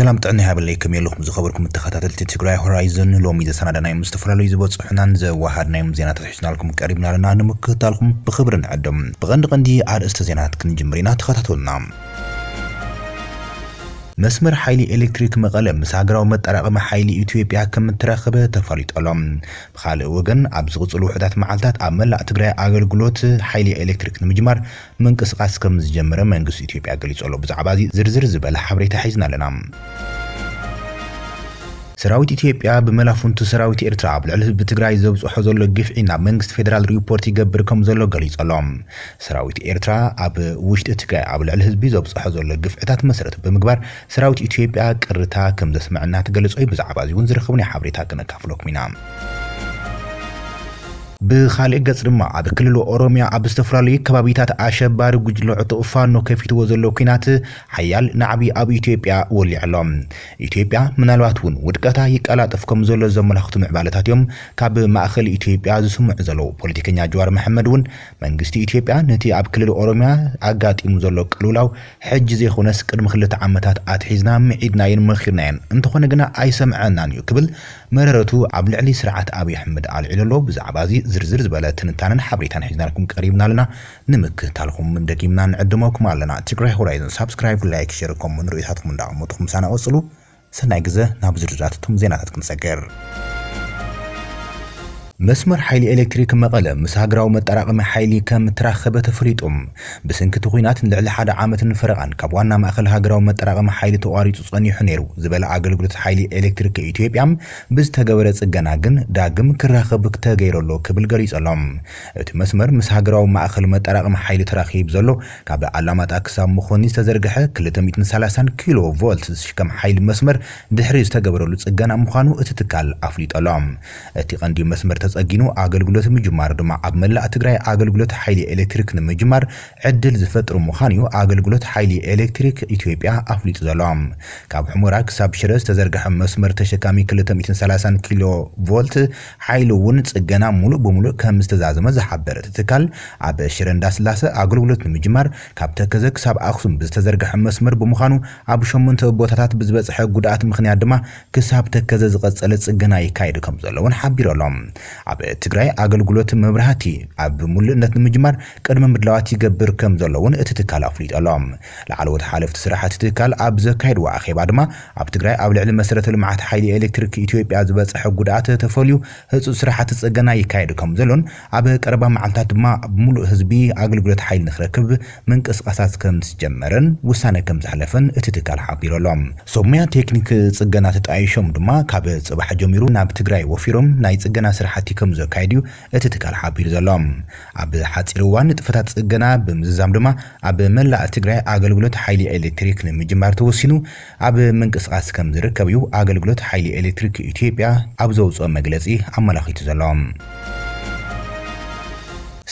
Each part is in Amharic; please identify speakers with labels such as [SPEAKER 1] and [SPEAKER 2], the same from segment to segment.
[SPEAKER 1] ሰላም ጥዕና ሃበለይኩም የለኹም ዝኸበርኩም ተኸታተልቲ ትግራይ ሆራይዘን ሎሚ ዘሰናዳናዮም ዝተፈላለዩ ዝበፅሑናን ዘዋሃድናዮም ዜናታት ሒዝናልኩም ቀሪብና ኣለና ንምክታልኩም ብክብርን ዕድም ብቐንዲ ቐንዲ ኣርእስተ ዜናት ክንጅምር ኢና ተኸታተሉና መስመር ሓይሊ ኤሌክትሪክ መቐለ ምስ ሃገራዊ መጠራቐመ ሓይሊ ኢትዮጵያ ከም እትረኽበ ተፈሊጠሎ ብካልእ ወገን ኣብ ዝቕፅሉ ውሕዳት መዓልትታት ኣብ መላእ ትግራይ ኣገልግሎት ሓይሊ ኤሌክትሪክ ንምጅማር ምንቅስቓስ ከም ዝጀመረ መንግስቲ ኢትዮጵያ ገሊጹ ኣሎ ብዛዕባ እዚ ዝርዝር ዝበለ ሓበሬታ ሒዝና ኣለና ሰራዊት ኢትዮጵያ ብመላፉንቱ ሰራዊት ኤርትራ ኣብ ልዕሊ ህዝቢ ትግራይ ዘብፅሖ ዘሎ ግፍዒ ናብ መንግስቲ ፌደራል ሪፖርት ይገብር ከም ዘሎ ገሊጹ ኣሎም ሰራዊት ኤርትራ ኣብ ውሽጢ ትግራይ ኣብ ልዕሊ ህዝቢ ዘብፅሖ ዘሎ ግፍዕታት መሰረት ብምግባር ሰራዊት ኢትዮጵያ ቅርታ ከም ዘስምዐና ተገለጾ እዩ ብዛዕባ እዚ እውን ናይ ሓበሬታ ክነካፍለኩም ኢና ብኻልእ ገጽ ድማ ኣብ ክልል ኦሮምያ ኣብ ዝተፈላለዩ ከባቢታት ኣሸባሪ ጉጅለ ዕጡቕ ፋኖ ከፊትዎ ዘሎ ኩናት ሓያል ናዕቢ ኣብ ኢትዮጵያ ወሊዑ ኣሎም ኢትዮጵያ ምናልባት እውን ውድቀታ ይቀላጠፍ ከም ዘሎ ዘመላኽቱ ምዕባለታት እዮም ካብ ማእኸል ኢትዮጵያ ዝስምዑ ዘለዉ ፖለቲከኛ ጅዋር መሐመድ እውን መንግስቲ ኢትዮጵያ ነቲ ኣብ ክልል ኦሮምያ ኣጋጢሙ ዘሎ ቅልውላው ሕጂ ዘይኮነስ ቅድሚ ክልተ ዓመታት ኣትሒዝና ምዒድናየን መኺርናየን እንተኾነ ግና ኣይሰምዐናን እዩ ክብል መረረቱ ኣብ ልዕሊ ስርዓት ኣብዪ ኣሕመድ ኣልዒሉ ኣሎ ብዛዕባ እዚ ዝርዝር ዝበለ ትንታንን ሓበሬታን ሒዝናልኩም ቀሪብና ኣለና ንምክታልኩም ደጊምና ንዕድመኩም ኣለና ትግራይ ሆራይዘን ሳብስክራይብ ላይክ ሸር ከምኡ ንርእዮታትኩም እንዳቐመጥኩም ሳና ቐፅሉ ሰናይ ግዜ ናብ ዝርዝራት እቶም ዜናታት ክንሰገር መስመር ሓይሊ ኤሌክትሪክ መቐለ ምስ ሃገራዊ መጠራቕመ ሓይሊ ከም እትራኸበ ተፈሊጡ ብስንኪቲ ኩናት ንልዕሊ ሓደ ዓመትን ፈረቓን ካብ ዋና ማእኸል ሃገራዊ መጠራቕመ ሓይሊ ተቋሪፁ ጸኒሑ ነይሩ ዝበለ ኣገልግሎት ሓይሊ ኤሌክትሪክ ኢትዮጵያ ብዝተገበረ ጽገና ግን ዳግም ክራኸብ ክተገይረሎ ክብል ገሊጹ እቲ መስመር ምስ ሃገራዊ ማእኸል መጠራቕመ ሓይሊ ተራኺብ ዘሎ ካብ ዓላማጣ ክሳብ መኾኒ ዝተዘርግሐ 230 ኪሎ ቮልት ዝሽከም ሓይሊ መስመር ድሕሪ ዝተገበረሉ ጽገና ምዃኑ እቲ ትካል ኣፍሊጠሎም እቲ ቀንዲ መስመር ተጸጊኑ ኣገልግሎት ምጅማር ድማ ኣብ መላእ ትግራይ ኣገልግሎት ሓይሊ ኤሌክትሪክ ንምጅማር ዕድል ዝፈጥሩ ምዃን እዩ ኣገልግሎት ሓይሊ ኤሌክትሪክ ኢትዮጵያ ኣፍሊጡ ዘሎ ካብ ሕሙራ ክሳብ ሽረ ዝተዘርግሐ መስመር ተሸካሚ 230 ኪሎ ቮልት ሓይሊ እውን ፅገና ሙሉእ ብሙሉእ ከም ዝተዛዘመ ዝሓበረ ትካል ኣብ ሽረ እንዳስላሰ ኣገልግሎት ንምጅማር ካብ ተከዘ ክሳብ ኣክሱም ብዝተዘርግሐ መስመር ብምዃኑ ኣብ 8 ቦታታት ብዝበፅሐ ጉድኣት ምክንያት ድማ ክሳብ ተከዘ ዝቀፀለ ፅገና ይካየድ ከም ዘሎ እውን ሓቢሩ ኣሎ ኣብ ትግራይ ኣገልግሎት መብራህቲ ኣብ ሙሉእነት ንምጅማር ቅድሚ ምድላዋት ይገብር ከም ዘሎ እውን እቲ ትካል ኣፍሊጡ ኣሎም ላዕለዎት ሓለፍቲ ስራሕቲ ትካል ኣብ ዘካየድዎ ኣኼባ ድማ ኣብ ትግራይ ኣብ ልዕሊ መሰረተ ልምዓት ሓይሊ ኤሌክትሪክ ኢትዮጵያ ዝበፅሐ ጉድኣት ተፈልዩ ህፁፅ ስራሕቲ ፅገና ይካየድ ከም ዘሎን ኣብ ቀረባ መዓልታት ድማ ብሙሉእ ህዝቢ ኣገልግሎት ሓይሊ ንክረክብ ምንቅስቃሳት ከም ዝጀመረን ውሳነ ከም ዝሓለፈን እቲ ትካል ሓቢሩ ኣሎም ሶሙያ ቴክኒክ ፅገና ተጣይሾም ድማ ካብ ፅባሕ ጀሚሩ ናብ ትግራይ ወፊሮም ናይ ፅገና ስራሕቲ መዓልቲ ከም ዘካይድ እዩ እቲ ትካል ሓቢሩ ዘሎ ኣብ ሓፂር እዋን ጥፈታት ፅገና ብምዝዛም ድማ ኣብ መላእ ትግራይ ኣገልግሎት ሓይሊ ኤሌክትሪክ ንምጅማር ተወሲኑ ኣብ ምንቅስቃስ ከም ዝርከብ እዩ ኣገልግሎት ሓይሊ ኤሌክትሪክ ኢትዮጵያ ኣብ ዘውፅኦ መግለፂ ኣመላኪቱ ዘሎ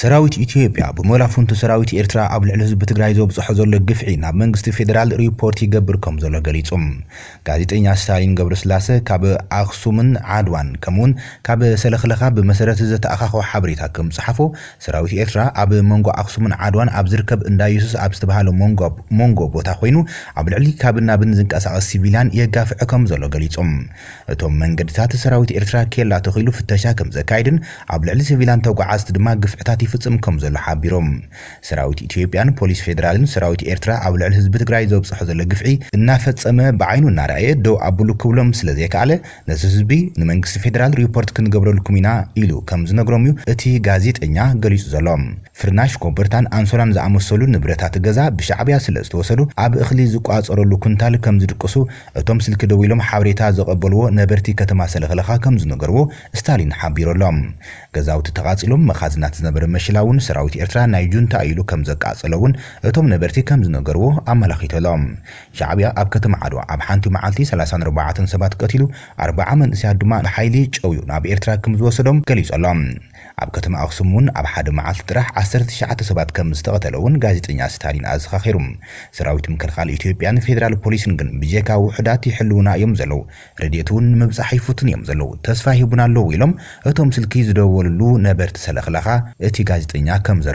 [SPEAKER 1] ሰራዊት ኢትዮጵያ ብሞላፉንቲ ሰራዊት ኤርትራ ኣብ ልዕሊ ህዝቢ ትግራይ ዘብፅሖ ዘሎ ግፍዒ ናብ መንግስቲ ፌደራል ሪፖርት ይገብር ከም ዘሎ ገሊጹ ጋዜጠኛ ስታሊን ገብረስላሴ ካብ ኣክሱምን ዓድዋን ከምኡውን ካብ ሰለክለካ ብመሰረት ዘተኣኻኸ ሓበሬታ ከም ዝፅሓፉ ሰራዊት ኤርትራ ኣብ መንጎ ኣክሱምን ዓድዋን ኣብ ዝርከብ እንዳየሱስ ኣብ ዝተባሃለ መንጎ ቦታ ኮይኑ ኣብ ልዕሊ ካብን ናብን ዝንቀሳቐስ ሲቪልያን የጋፍዕ ከም ዘሎ ገሊፆም እቶም መንገድታት ሰራዊት ኤርትራ ኬላ ተኺሉ ፍተሻ ከም ዘካይድን ኣብ ልዕሊ ሲቪልያን ተጓዓዝቲ ድማ ግፍዕታት ይፍጽም ከም ዘሎ ሓቢሮም ሰራዊት ኢትዮጵያን ፖሊስ ፌደራልን ሰራዊት ኤርትራ ኣብ ልዕሊ ህዝቢ ትግራይ ዘብፅሖ ዘሎ ግፍዒ እናፈፀመ ብዓይኑ እናርኣየ ደው ኣብሉ ክብሎም ስለ ዘይከኣለ ነዚ ህዝቢ ንመንግስቲ ፌደራል ሪፖርት ክንገብረልኩም ኢና ኢሉ ከም ዝነግሮም እዩ እቲ ጋዜጠኛ ገሊጹ ዘሎ ፍርናሽ ኮበርታን ኣንሶላን ዝኣመሰሉ ንብረታት ገዛ ብሻዕብያ ስለ ዝተወሰዱ ኣብ እኽሊ ዝቋፀረሉ ኩንታል ከም ዝድቅሱ እቶም ስልኪ ደው ኢሎም ሓበሬታ ዘቐበልዎ ነበርቲ ከተማ ሰለኸለኻ ከም ዝነገርዎ ስታሊን ኣሎም ገዛውቲ ተቓፂሎም መኻዝናት ዝነበረ ምሽላውን ሰራዊት ኤርትራ ናይ ጁንታ ኢሉ ከም ዘቃጽለ እውን እቶም ነበርቲ ከም ዝነገርዎ ኣመላኺቱ ሻዕብያ ኣብ ከተማ ዓድዋ ኣብ ሓንቲ መዓልቲ 34 ሰባት ቀቲሉ 40 መንእስያት ድማ ብሓይሊ ጨውዩ ናብ ኤርትራ ከም ዝወሰዶም ገሊጸሎም ኣብ ከተማ ኣክሱም እውን ኣብ ሓደ መዓልቲ ጥራሕ 19 ሰባት ከም ዝተቐተለ እውን ጋዜጠኛ ስታሊን ኣዘኻኺሩ ሰራዊት ምክልኻል ኢትዮጵያን ፌደራል ፖሊስን ግን ብጀካ ውሕዳት ይሕልውና እዮም ዘለው ረድኤት እውን ንምብፃሕ ይፉትን እዮም ዘለው ተስፋ ሂቡና ኣለዉ ኢሎም እቶም ስልኪ ዝደወልሉ ነበርቲ ሰለኽለኻ እቲ guys doing? I come to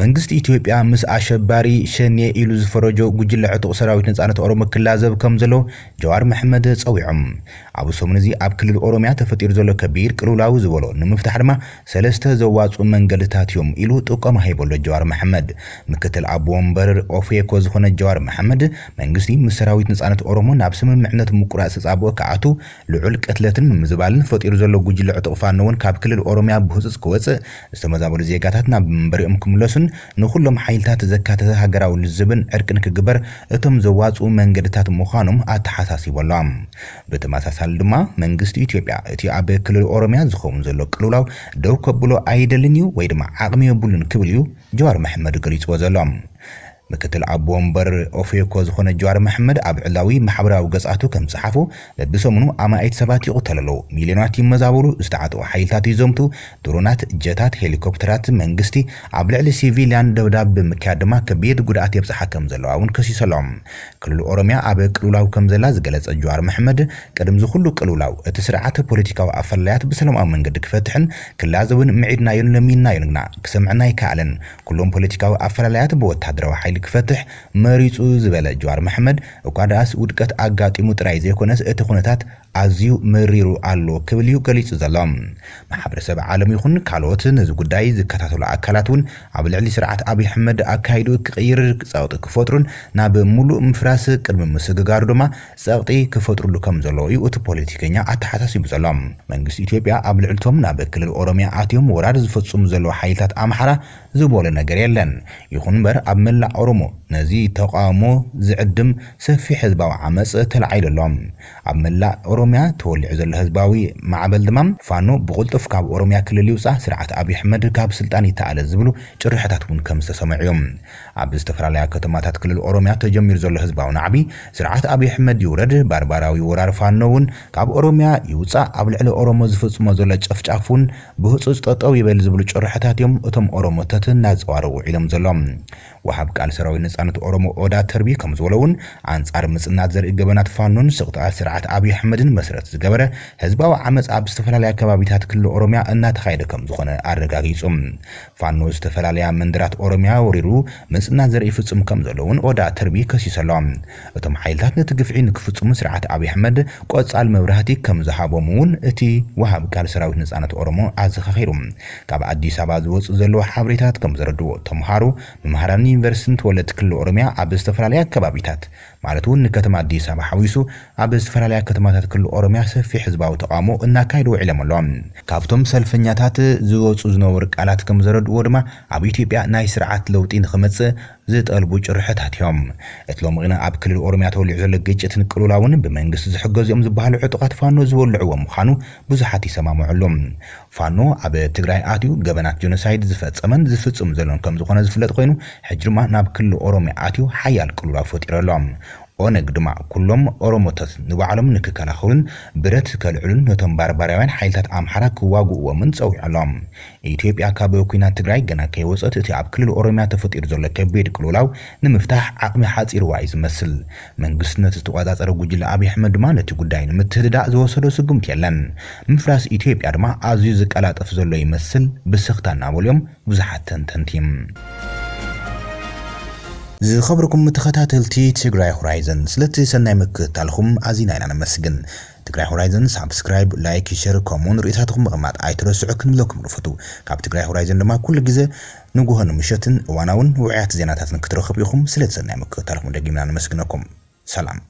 [SPEAKER 1] መንግስቲ ኢትዮጵያ ምስ ኣሸባሪ ሸኔ ኢሉ ዝፈረጆ ጉጅለ ዕጡቕ ሰራዊት ነፃነት ኦሮሞ ክላዘብ ከም ዘሎ ጀዋር መሕመድ ፀዊዖም ኣብ ሰሙን እዚ ኣብ ክልል ኦሮምያ ተፈጢሩ ዘሎ ከቢድ ቅልውላዊ ዝበሎ ንምፍታሕ ድማ ሰለስተ ዘዋፁ መንገድታት እዮም ኢሉ ጥቆማ ሂበሎ ጀዋር መሐመድ ምክትል ኣቦ ወንበር ኦፌኮ ዝኾነ ጀዋር መሐመድ መንግስቲ ምስ ሰራዊት ነፃነት ኦሮሞ ናብ ስምምዕነት ምቁራፅ ተፃብኦ ከኣቱ ልዑል ቅትለትን ምምዝባልን ፈጢሩ ዘሎ ጉጅለ ዕጡቕ ፋኖ እውን ካብ ክልል ኦሮምያ ብህፁፅ ክወፅእ ዝተመዛበሉ ዜጋታት ናብ መንበሪኦም ክምለሱን ዝብል ንኩሎም ሓይልታት ዘካተተ ሃገራዊ ልዝብን ዕርቂ ንክግበር እቶም ዘዋፅኡ መንገድታት ምዃኖም ኣተሓሳሲቡ ኣሎም ብተመሳሳሊ ድማ መንግስቲ ኢትዮጵያ እቲ ኣብ ክልል ኦሮምያ ዝኸውን ዘሎ ቅልውላው ደው ከብሎ ኣይደልን እዩ ወይ ድማ ዓቕሚ የብሉን ክብል እዩ ጀዋር መሕመድ ገሊፅዎ ዘሎ ምክትል ኣቦ ወንበር ኦፌኮ ዝኾነ ጀዋር መሐመድ ኣብ ዕላዊ ማሕበራዊ ገጻቱ ከም ዝፀሓፉ በብሰሙኑ ኣማኢት ሰባት ይቑተሉ ኣለዉ ሚልዮናት ይመዛበሉ ዝተዓጥቑ ሓይልታት ይዘምቱ ድሮናት ጀታት ሄሊኮፕተራት መንግስቲ ኣብ ልዕሊ ሲቪልያን ደብዳብ ብምክያድ ድማ ከቢድ ጉድኣት የብፅሓ ከም ዘለዋ እውን ከሲሰሎም ክልል ኦሮምያ ኣብ ቅልውላው ከም ዘላ ዝገለፀ ጀዋር መሐመድ ቅድም ዝኩሉ ቅልውላው እቲ ስርዓት ፖለቲካዊ ኣፈላያት ብሰላማዊ መንገዲ ክፈትሕን ክላዘብን ምዒድናዮን ለሚናዮን ግና ክሰምዕና ይከኣለን ኩሎም ፖለቲካዊ ኣፈላለያት ብወታደራዊ ሓይል ኃይል ክፈትሕ መሪፁ ዝበለ ጀዋር መሕመድ እኳ ደኣስ ውድቀት ኣጋጢሙ ጥራይ ዘይኮነስ እቲ ኩነታት ኣዝዩ መሪሩ ኣሎ ክብል እዩ ገሊጹ ዘሎ ማሕበረሰብ ዓለም ይኹን ካልኦት ነዚ ጉዳይ ዝከታተሉ ኣካላት እውን ኣብ ልዕሊ ስርዓት ኣብዪ ኣሕመድ ኣካይዱ ክቕይር ፀቕጢ ክፈጥሩን ናብ ሙሉእ ምፍራስ ቅድሚ ምስግጋሩ ድማ ፀቕጢ ክፈጥሩሉ ከም ዘለዎ እዩ እቲ ፖለቲከኛ ኣተሓሳሲቡ ዘሎ መንግስቲ ኢትዮጵያ ኣብ ልዕልቶም ናብ ክልል ኦሮምያ ኣትዮም ወራድ ዝፈፅሙ ዘለዎ ሓይልታት ኣምሓራ ዝበሎ ነገር የለን ይኹን እምበር ኣብ መላእ ኦሮሞ ነዚ ተቃውሞ ዝዕድም ሰፊሕ ህዝባዊ ዓመፅ ተላዓይሉ ኣሎም ኣብ መላእ ኦሮምያ ተወሊዑ ዘሎ ህዝባዊ ማዕበል ድማ ፋኖ ብቁልጡፍ ካብ ኦሮምያ ክልል ይውፃእ ስርዓት ኣብዪ ኣሕመድ ካብ ስልጣን ይተኣለ ዝብሉ ጭርሕታት እውን ከም ዝተሰምዑ እዮም ኣብ ዝተፈላለያ ከተማታት ክልል ኦሮምያ ተጀሚሩ ዘሎ ህዝባዊ ናዕቢ ስርዓት ኣብዪ ኣሕመድ ይውረድ ባርባራዊ ወራር ፋኖ እውን ካብ ኦሮምያ ይውፃእ ኣብ ልዕሊ ኦሮሞ ዝፍፅሞ ዘሎ ጨፍጫፍ እውን ብህፁፅ ጠጠው ይበል ዝብሉ ጭርሕታት እዮም እቶም ኦሮሞታት እናፀዋረቑ ዒሎም ዘሎም ወሃብ ቃል ሰራዊ ነፃነት ኦሮሞ ኦዳ ተርቢ ከም ዝበለውን ኣንጻር ምፅናት ዘርኢ ገበናት ፋኖን ስቕጥቃ ስርዓት ኣብዪ ኣሕመድን መሰረት ዝገበረ ህዝባዊ ዓመፅ ኣብ ዝተፈላለየ ከባቢታት ክልል ኦሮምያ እናተኻየደ ከም ዝኾነ ኣረጋጊፆም ፋኖ ዝተፈላለያ መንደራት ኦሮምያ ወሪሩ ምፅናት ዘርኢ ፍፅም ከም ዘለውን ኦዳ ተርቢ ከሲሰ እቶም ሓይልታት ነቲ ግፍዒ ንክፍፅሙ ስርዓት ኣብዪ ኣሕመድ ቆፃል መብራህቲ ከም ዝሃቦም እውን እቲ ወሃቢ ካል ሰራዊት ነፃነት ኦሮሞ ኣዘኻኺሩ ካብ ኣዲስ ኣበባ ዝወፅእ ዘለዎ ሓበሬታት ከም ዘረድዎ ተምሃሩ መምሃራን ዩኒቨርስቲ ተወለድ ክልል ኦሮሚያ ኣብ ዝተፈላለየ ኣከባቢታት ማለት እውን ንከተማ ኣዲስ ኣበባ ሓዊሱ ኣብ ዝተፈላለያ ከተማታት ክልል ኦሮምያ ሰፊሕ ህዝባዊ ተቃውሞ እናካይዱ ውዒሎም ኣሎም ካብቶም ሰልፈኛታት ዝወፁ ዝነበሩ ቃላት ከም ዘረድእዎ ድማ ኣብ ኢትዮጵያ ናይ ስርዓት ለውጢ ንክመፅእ ዝጠልቡ ጭርሕታት እዮም እቲ ሎሚ ግና ኣብ ክልል ኦሮምያ ተወሊዑ ዘሎ ግጭት እውን ብመንግስቲ ዝሕገዙ እዮም ዝበሃሉ ዕጡቃት ፋኖ ዝበልዕዎ ምዃኑ ብዙሓት ይሰማምዑሉ ፋኖ ኣብ ትግራይ ኣትዩ ገበናት ጀኖሳይድ ዝፈፀመን ዝፍፅም ዘሎን ከም ዝኾነ ዝፍለጥ ኮይኑ ሕጂ ድማ ናብ ክልል ኦሮምያ ኣትዩ ሓያል ቅሉላ ፈጢሩ ኣሎም ኦነግ ድማ ኩሎም ኦሮሞታት ንባዕሎም ንክከላኸሉን ብረት ከልዕሉን ነቶም ባርባርያውያን ሓይልታት ኣምሓራ ክዋግእዎምን ፀዊዑ ኣሎም ኢትዮጵያ ካብ ኩናት ትግራይ ገና ከይወፀት እቲ ኣብ ክልል ኦሮምያ ተፈጢሩ ዘሎ ከቢድ ቅልውላው ንምፍታሕ ዓቕሚ ሓፂርዋ እዩ ዝመስል መንግስቲ ነቲ ዝተቆፃፀረ ጉጅለ ኣብዪ ኣሕመድ ድማ ነቲ ጉዳይ ንምትህድዳእ ዝወሰዶ ስጉምቲ የለን ምፍላስ ኢትዮጵያ ድማ ኣዝዩ ዝቀላጠፍ ዘሎ ይመስል ብስኽታ እናበልዮም ብዙሓት ተንተንቲም ዝኸብርኩም ተኸታተልቲ ትግራይ ሆራይዘን ስለቲ ሰናይ ምክትታልኩም ኣዚና ኢና ነመስግን ትግራይ ሆራይዘን ሳብስክራይብ ላይክ ሸር ከምኡውን ርእሳትኩም ምቕማጥ ኣይትረስዑ ክንብለኩም ንፈቱ ካብ ትግራይ ሆራይዘን ድማ ኩሉ ግዜ ንጉሆ ንምሸትን እዋናውን ውዕያት ዜናታትን ክትረኽብ ኢኹም ስለቲ ሰናይ ምክትታልኩም ደጊምና ነመስግነኩም ሰላም